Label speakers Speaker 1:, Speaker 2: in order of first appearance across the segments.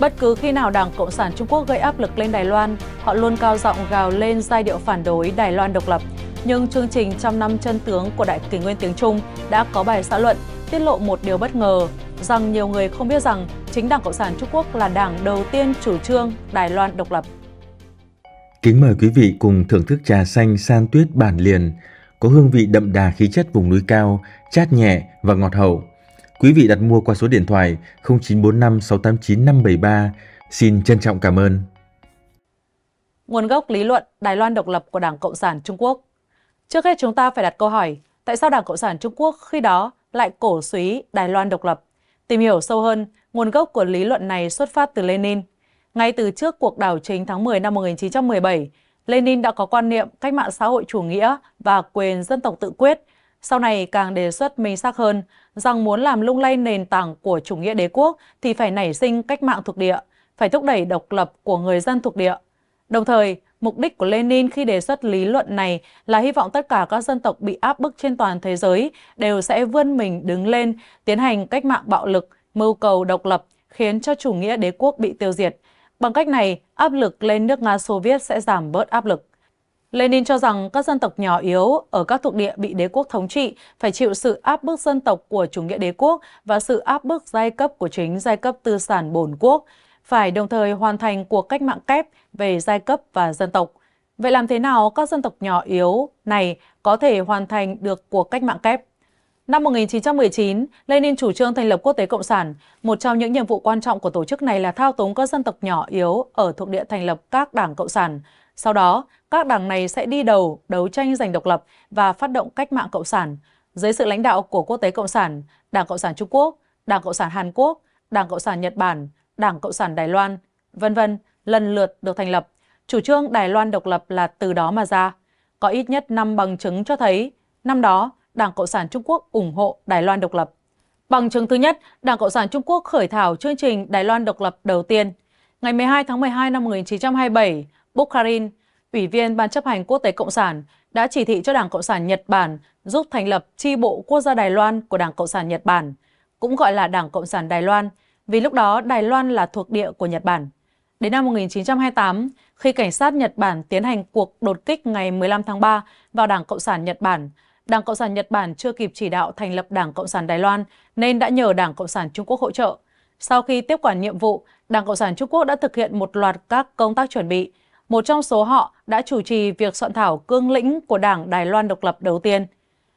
Speaker 1: Bất cứ khi nào Đảng Cộng sản Trung Quốc gây áp lực lên Đài Loan, họ luôn cao giọng gào lên giai điệu phản đối Đài Loan độc lập. Nhưng chương trình Trăm năm chân tướng của Đại kỷ nguyên tiếng Trung đã có bài xã luận tiết lộ một điều bất ngờ rằng nhiều người không biết rằng chính Đảng Cộng sản Trung Quốc là đảng đầu tiên chủ trương Đài Loan độc lập. Kính mời quý vị cùng thưởng thức trà xanh san tuyết bản liền, có hương vị đậm đà khí chất vùng núi cao, chát nhẹ và ngọt hậu – Quý vị đặt mua qua số điện thoại 0945 689 573. Xin trân trọng cảm ơn. Nguồn gốc lý luận Đài Loan độc lập của Đảng Cộng sản Trung Quốc Trước hết chúng ta phải đặt câu hỏi tại sao Đảng Cộng sản Trung Quốc khi đó lại cổ suý Đài Loan độc lập? Tìm hiểu sâu hơn, nguồn gốc của lý luận này xuất phát từ Lenin. Ngay từ trước cuộc đảo chính tháng 10 năm 1917, Lenin đã có quan niệm cách mạng xã hội chủ nghĩa và quyền dân tộc tự quyết – sau này càng đề xuất minh xác hơn rằng muốn làm lung lay nền tảng của chủ nghĩa đế quốc thì phải nảy sinh cách mạng thuộc địa, phải thúc đẩy độc lập của người dân thuộc địa. Đồng thời, mục đích của Lenin khi đề xuất lý luận này là hy vọng tất cả các dân tộc bị áp bức trên toàn thế giới đều sẽ vươn mình đứng lên, tiến hành cách mạng bạo lực, mưu cầu độc lập, khiến cho chủ nghĩa đế quốc bị tiêu diệt. Bằng cách này, áp lực lên nước Nga xô viết sẽ giảm bớt áp lực. Lenin cho rằng các dân tộc nhỏ yếu ở các thuộc địa bị đế quốc thống trị phải chịu sự áp bức dân tộc của chủ nghĩa đế quốc và sự áp bức giai cấp của chính giai cấp tư sản bổn quốc, phải đồng thời hoàn thành cuộc cách mạng kép về giai cấp và dân tộc. Vậy làm thế nào các dân tộc nhỏ yếu này có thể hoàn thành được cuộc cách mạng kép? Năm 1919, Lenin chủ trương thành lập Quốc tế Cộng sản. Một trong những nhiệm vụ quan trọng của tổ chức này là thao túng các dân tộc nhỏ yếu ở thuộc địa thành lập các đảng Cộng sản. Sau đó, các đảng này sẽ đi đầu đấu tranh giành độc lập và phát động cách mạng Cộng sản. Dưới sự lãnh đạo của Quốc tế Cộng sản, Đảng Cộng sản Trung Quốc, Đảng Cộng sản Hàn Quốc, Đảng Cộng sản Nhật Bản, Đảng Cộng sản Đài Loan, vân vân lần lượt được thành lập. Chủ trương Đài Loan độc lập là từ đó mà ra. Có ít nhất 5 bằng chứng cho thấy năm đó Đảng Cộng sản Trung Quốc ủng hộ Đài Loan độc lập. Bằng chứng thứ nhất, Đảng Cộng sản Trung Quốc khởi thảo chương trình Đài Loan độc lập đầu tiên. Ngày 12 tháng 12 năm 1927, Bukharin, Ủy viên Ban chấp hành Quốc tế Cộng sản, đã chỉ thị cho Đảng Cộng sản Nhật Bản giúp thành lập chi bộ quốc gia Đài Loan của Đảng Cộng sản Nhật Bản, cũng gọi là Đảng Cộng sản Đài Loan, vì lúc đó Đài Loan là thuộc địa của Nhật Bản. Đến năm 1928, khi cảnh sát Nhật Bản tiến hành cuộc đột kích ngày 15 tháng 3 vào Đảng Cộng sản Nhật Bản, Đảng Cộng sản Nhật Bản chưa kịp chỉ đạo thành lập Đảng Cộng sản Đài Loan nên đã nhờ Đảng Cộng sản Trung Quốc hỗ trợ. Sau khi tiếp quản nhiệm vụ, Đảng Cộng sản Trung Quốc đã thực hiện một loạt các công tác chuẩn bị, một trong số họ đã chủ trì việc soạn thảo cương lĩnh của Đảng Đài Loan độc lập đầu tiên.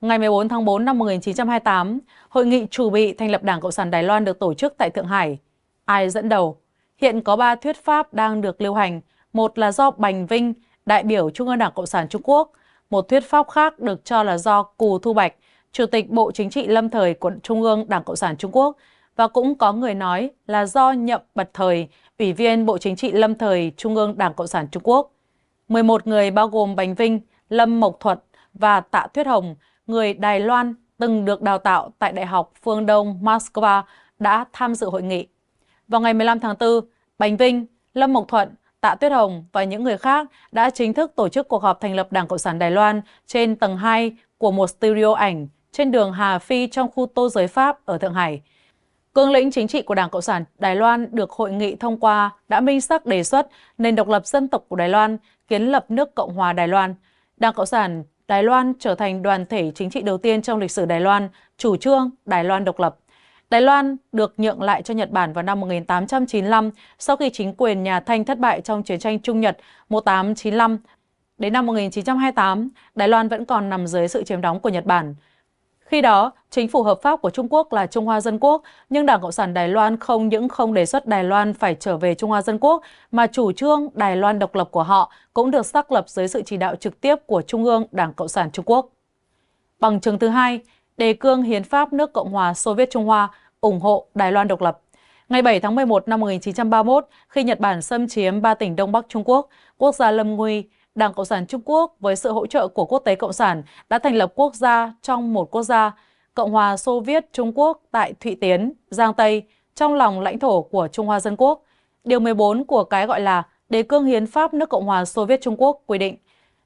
Speaker 1: Ngày 14 tháng 4 năm 1928, hội nghị chủ bị thành lập Đảng Cộng sản Đài Loan được tổ chức tại Thượng Hải. Ai dẫn đầu? Hiện có ba thuyết pháp đang được lưu hành. Một là do Bành Vinh, đại biểu Trung ương Đảng Cộng sản Trung Quốc. Một thuyết pháp khác được cho là do Cù Thu Bạch, Chủ tịch Bộ Chính trị lâm thời của Trung ương Đảng Cộng sản Trung Quốc, và cũng có người nói là do Nhậm Bật Thời, Ủy viên Bộ Chính trị Lâm Thời Trung ương Đảng Cộng sản Trung Quốc. 11 người bao gồm Bành Vinh, Lâm Mộc Thuật và Tạ Thuyết Hồng, người Đài Loan từng được đào tạo tại Đại học Phương Đông Moscow đã tham dự hội nghị. Vào ngày 15 tháng 4, Bành Vinh, Lâm Mộc Thuận, Tạ Tuyết Hồng và những người khác đã chính thức tổ chức cuộc họp thành lập Đảng Cộng sản Đài Loan trên tầng 2 của một studio ảnh trên đường Hà Phi trong khu Tô Giới Pháp ở Thượng Hải. Cương lĩnh chính trị của Đảng Cộng sản Đài Loan được hội nghị thông qua đã minh xác đề xuất nền độc lập dân tộc của Đài Loan, kiến lập nước Cộng hòa Đài Loan. Đảng Cộng sản Đài Loan trở thành đoàn thể chính trị đầu tiên trong lịch sử Đài Loan, chủ trương Đài Loan độc lập. Đài Loan được nhượng lại cho Nhật Bản vào năm 1895 sau khi chính quyền nhà Thanh thất bại trong chiến tranh Trung Nhật 1895. Đến năm 1928, Đài Loan vẫn còn nằm dưới sự chiếm đóng của Nhật Bản. Khi đó, chính phủ hợp pháp của Trung Quốc là Trung Hoa Dân Quốc, nhưng Đảng Cộng sản Đài Loan không những không đề xuất Đài Loan phải trở về Trung Hoa Dân Quốc, mà chủ trương Đài Loan độc lập của họ cũng được xác lập dưới sự chỉ đạo trực tiếp của Trung ương Đảng Cộng sản Trung Quốc. Bằng chứng thứ hai, đề cương Hiến pháp nước Cộng hòa Xô Viết Trung Hoa ủng hộ Đài Loan độc lập. Ngày 7 tháng 11 năm 1931, khi Nhật Bản xâm chiếm ba tỉnh Đông Bắc Trung Quốc, quốc gia lâm nguy, Đảng Cộng sản Trung Quốc với sự hỗ trợ của quốc tế cộng sản đã thành lập quốc gia trong một quốc gia, Cộng hòa Xô Viết Trung Quốc tại Thụy Tiến, Giang Tây, trong lòng lãnh thổ của Trung Hoa Dân Quốc. Điều 14 của cái gọi là Đề cương Hiến pháp nước Cộng hòa Xô Viết Trung Quốc quy định,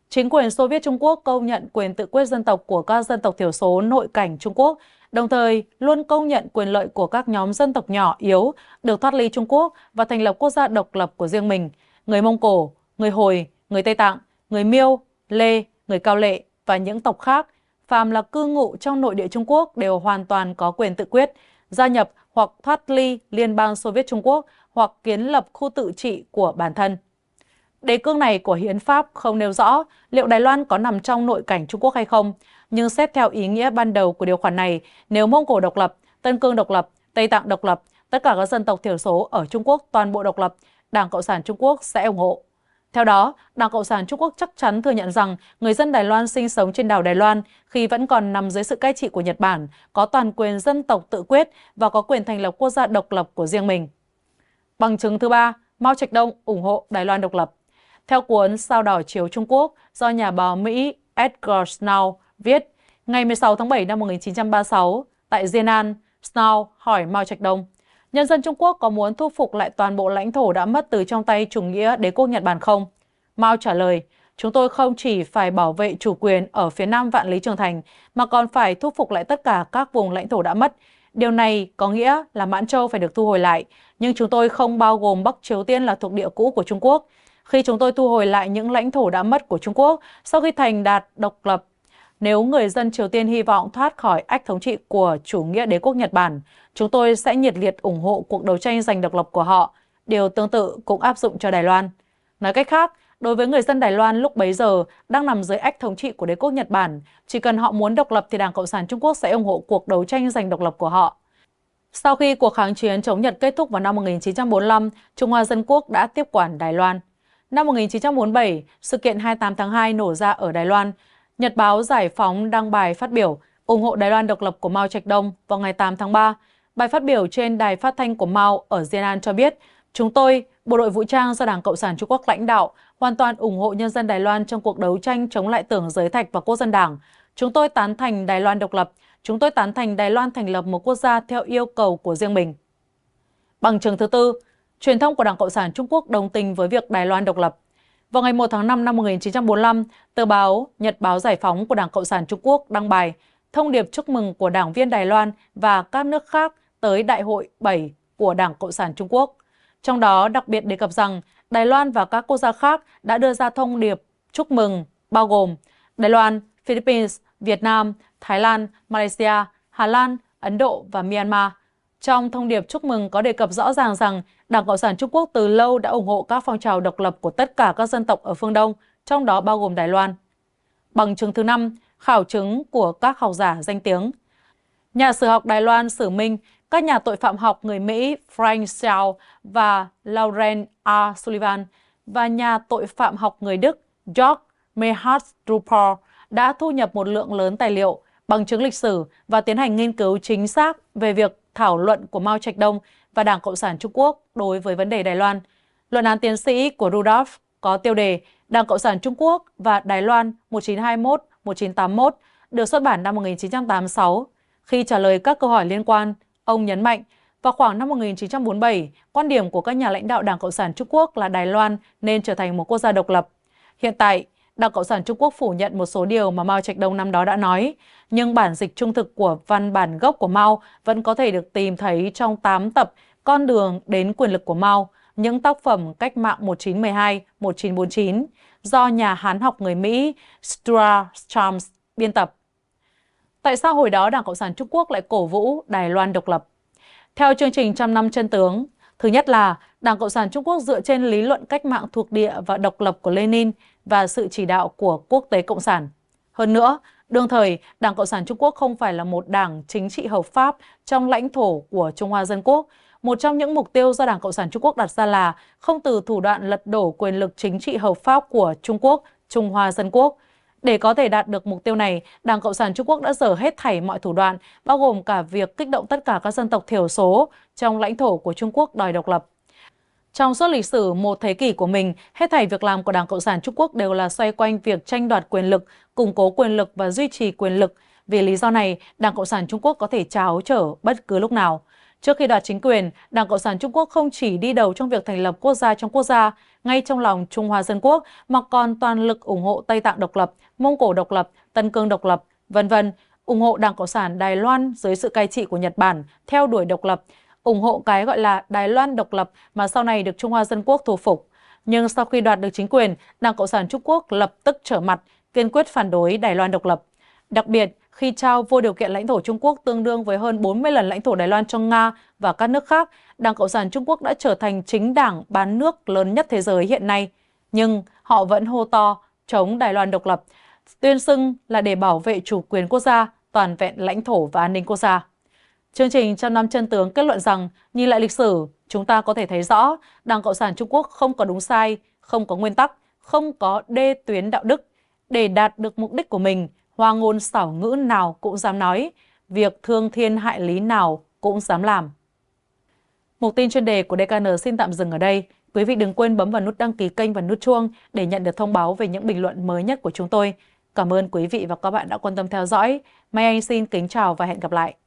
Speaker 1: chính quyền Xô Viết Trung Quốc công nhận quyền tự quyết dân tộc của các dân tộc thiểu số nội cảnh Trung Quốc, đồng thời luôn công nhận quyền lợi của các nhóm dân tộc nhỏ yếu được thoát ly Trung Quốc và thành lập quốc gia độc lập của riêng mình, người Mông Cổ, người Hồi, người Tây Tạng, người Miêu, Lê, người Cao Lệ và những tộc khác, phàm là cư ngụ trong nội địa Trung Quốc đều hoàn toàn có quyền tự quyết, gia nhập hoặc thoát ly Liên bang Xô Viết Trung Quốc hoặc kiến lập khu tự trị của bản thân. Đề cương này của Hiến pháp không nêu rõ liệu Đài Loan có nằm trong nội cảnh Trung Quốc hay không, nhưng xét theo ý nghĩa ban đầu của điều khoản này, nếu Mông Cổ độc lập, Tân Cương độc lập, Tây Tạng độc lập, tất cả các dân tộc thiểu số ở Trung Quốc toàn bộ độc lập, Đảng Cộng sản Trung Quốc sẽ ủng hộ. Theo đó, Đảng Cộng sản Trung Quốc chắc chắn thừa nhận rằng người dân Đài Loan sinh sống trên đảo Đài Loan khi vẫn còn nằm dưới sự cai trị của Nhật Bản, có toàn quyền dân tộc tự quyết và có quyền thành lập quốc gia độc lập của riêng mình. Bằng chứng thứ ba, Mao Trạch Đông ủng hộ Đài Loan độc lập. Theo cuốn Sao đỏ chiếu Trung Quốc do nhà báo Mỹ Edgar Snow viết ngày 16 tháng 7 năm 1936 tại Diên An, Snow hỏi Mao Trạch Đông – Nhân dân Trung Quốc có muốn thu phục lại toàn bộ lãnh thổ đã mất từ trong tay chủ nghĩa đế quốc Nhật Bản không? Mao trả lời, chúng tôi không chỉ phải bảo vệ chủ quyền ở phía nam Vạn Lý Trường Thành, mà còn phải thu phục lại tất cả các vùng lãnh thổ đã mất. Điều này có nghĩa là Mãn Châu phải được thu hồi lại, nhưng chúng tôi không bao gồm Bắc Triều Tiên là thuộc địa cũ của Trung Quốc. Khi chúng tôi thu hồi lại những lãnh thổ đã mất của Trung Quốc, sau khi thành đạt độc lập nếu người dân Triều Tiên hy vọng thoát khỏi ách thống trị của chủ nghĩa đế quốc Nhật Bản, chúng tôi sẽ nhiệt liệt ủng hộ cuộc đấu tranh giành độc lập của họ. Điều tương tự cũng áp dụng cho Đài Loan. Nói cách khác, đối với người dân Đài Loan lúc bấy giờ đang nằm dưới ách thống trị của đế quốc Nhật Bản, chỉ cần họ muốn độc lập thì Đảng Cộng sản Trung Quốc sẽ ủng hộ cuộc đấu tranh giành độc lập của họ. Sau khi cuộc kháng chiến chống Nhật kết thúc vào năm 1945, Trung Hoa Dân Quốc đã tiếp quản Đài Loan. Năm 1947, sự kiện 28 tháng 2 nổ ra ở Đài Loan, Nhật báo Giải phóng đăng bài phát biểu ủng hộ Đài Loan độc lập của Mao Trạch Đông vào ngày 8 tháng 3. Bài phát biểu trên đài phát thanh của Mao ở Jinan cho biết, chúng tôi, bộ đội vũ trang do Đảng Cộng sản Trung Quốc lãnh đạo, hoàn toàn ủng hộ nhân dân Đài Loan trong cuộc đấu tranh chống lại tưởng giới thạch và quốc dân đảng. Chúng tôi tán thành Đài Loan độc lập. Chúng tôi tán thành Đài Loan thành lập một quốc gia theo yêu cầu của riêng mình. Bằng chứng thứ tư, truyền thông của Đảng Cộng sản Trung Quốc đồng tình với việc Đài Loan độc lập. Vào ngày 1 tháng 5 năm 1945, tờ báo Nhật báo Giải phóng của Đảng Cộng sản Trung Quốc đăng bài thông điệp chúc mừng của đảng viên Đài Loan và các nước khác tới Đại hội 7 của Đảng Cộng sản Trung Quốc. Trong đó đặc biệt đề cập rằng Đài Loan và các quốc gia khác đã đưa ra thông điệp chúc mừng bao gồm Đài Loan, Philippines, Việt Nam, Thái Lan, Malaysia, Hà Lan, Ấn Độ và Myanmar – trong thông điệp chúc mừng có đề cập rõ ràng rằng Đảng Cộng sản Trung Quốc từ lâu đã ủng hộ các phong trào độc lập của tất cả các dân tộc ở phương Đông, trong đó bao gồm Đài Loan. Bằng chứng thứ năm, khảo chứng của các học giả danh tiếng. Nhà sử học Đài Loan Sử Minh, các nhà tội phạm học người Mỹ Frank Shaw và Lauren R. Sullivan và nhà tội phạm học người Đức Jörg Mehat Drupal đã thu nhập một lượng lớn tài liệu, bằng chứng lịch sử và tiến hành nghiên cứu chính xác về việc thảo luận của Mao Trạch Đông và Đảng Cộng sản Trung Quốc đối với vấn đề Đài Loan. Luận án tiến sĩ của Rudolph có tiêu đề Đảng Cộng sản Trung Quốc và Đài Loan 1921-1981 được xuất bản năm 1986. Khi trả lời các câu hỏi liên quan, ông nhấn mạnh vào khoảng năm 1947, quan điểm của các nhà lãnh đạo Đảng Cộng sản Trung Quốc là Đài Loan nên trở thành một quốc gia độc lập. Hiện tại, Đảng Cộng sản Trung Quốc phủ nhận một số điều mà Mao Trạch Đông năm đó đã nói, nhưng bản dịch trung thực của văn bản gốc của Mao vẫn có thể được tìm thấy trong 8 tập Con đường đến quyền lực của Mao, những tác phẩm cách mạng 1912-1949 do nhà Hán học người Mỹ Stuart Charms biên tập. Tại sao hồi đó Đảng Cộng sản Trung Quốc lại cổ vũ Đài Loan độc lập? Theo chương trình Trăm năm chân tướng, thứ nhất là Đảng Cộng sản Trung Quốc dựa trên lý luận cách mạng thuộc địa và độc lập của Lenin và sự chỉ đạo của quốc tế cộng sản. Hơn nữa, đương thời, Đảng Cộng sản Trung Quốc không phải là một đảng chính trị hợp pháp trong lãnh thổ của Trung Hoa Dân Quốc. Một trong những mục tiêu do Đảng Cộng sản Trung Quốc đặt ra là không từ thủ đoạn lật đổ quyền lực chính trị hợp pháp của Trung Quốc, Trung Hoa Dân Quốc. Để có thể đạt được mục tiêu này, Đảng Cộng sản Trung Quốc đã dở hết thảy mọi thủ đoạn, bao gồm cả việc kích động tất cả các dân tộc thiểu số trong lãnh thổ của Trung Quốc đòi độc lập. Trong suốt lịch sử một thế kỷ của mình, hết thảy việc làm của Đảng Cộng sản Trung Quốc đều là xoay quanh việc tranh đoạt quyền lực, củng cố quyền lực và duy trì quyền lực. Vì lý do này, Đảng Cộng sản Trung Quốc có thể tráo trở bất cứ lúc nào. Trước khi đoạt chính quyền, Đảng Cộng sản Trung Quốc không chỉ đi đầu trong việc thành lập quốc gia trong quốc gia, ngay trong lòng Trung Hoa Dân Quốc, mà còn toàn lực ủng hộ Tây Tạng độc lập, Mông Cổ độc lập, Tân Cương độc lập, vân vân ủng hộ Đảng Cộng sản Đài Loan dưới sự cai trị của Nhật Bản, theo đuổi độc lập, ủng hộ cái gọi là Đài Loan độc lập mà sau này được Trung Hoa Dân Quốc thu phục. Nhưng sau khi đoạt được chính quyền, Đảng Cộng sản Trung Quốc lập tức trở mặt, kiên quyết phản đối Đài Loan độc lập. Đặc biệt, khi trao vô điều kiện lãnh thổ Trung Quốc tương đương với hơn 40 lần lãnh thổ Đài Loan cho Nga và các nước khác, Đảng Cộng sản Trung Quốc đã trở thành chính đảng bán nước lớn nhất thế giới hiện nay. Nhưng họ vẫn hô to chống Đài Loan độc lập, tuyên xưng là để bảo vệ chủ quyền quốc gia, toàn vẹn lãnh thổ và an ninh quốc gia. Chương trình trăm năm chân tướng kết luận rằng, nhìn lại lịch sử, chúng ta có thể thấy rõ Đảng Cộng sản Trung Quốc không có đúng sai, không có nguyên tắc, không có đê tuyến đạo đức. Để đạt được mục đích của mình, hoa ngôn xảo ngữ nào cũng dám nói, việc thương thiên hại lý nào cũng dám làm. Mục tin chuyên đề của DKN xin tạm dừng ở đây. Quý vị đừng quên bấm vào nút đăng ký kênh và nút chuông để nhận được thông báo về những bình luận mới nhất của chúng tôi. Cảm ơn quý vị và các bạn đã quan tâm theo dõi. Mai Anh xin kính chào và hẹn gặp lại.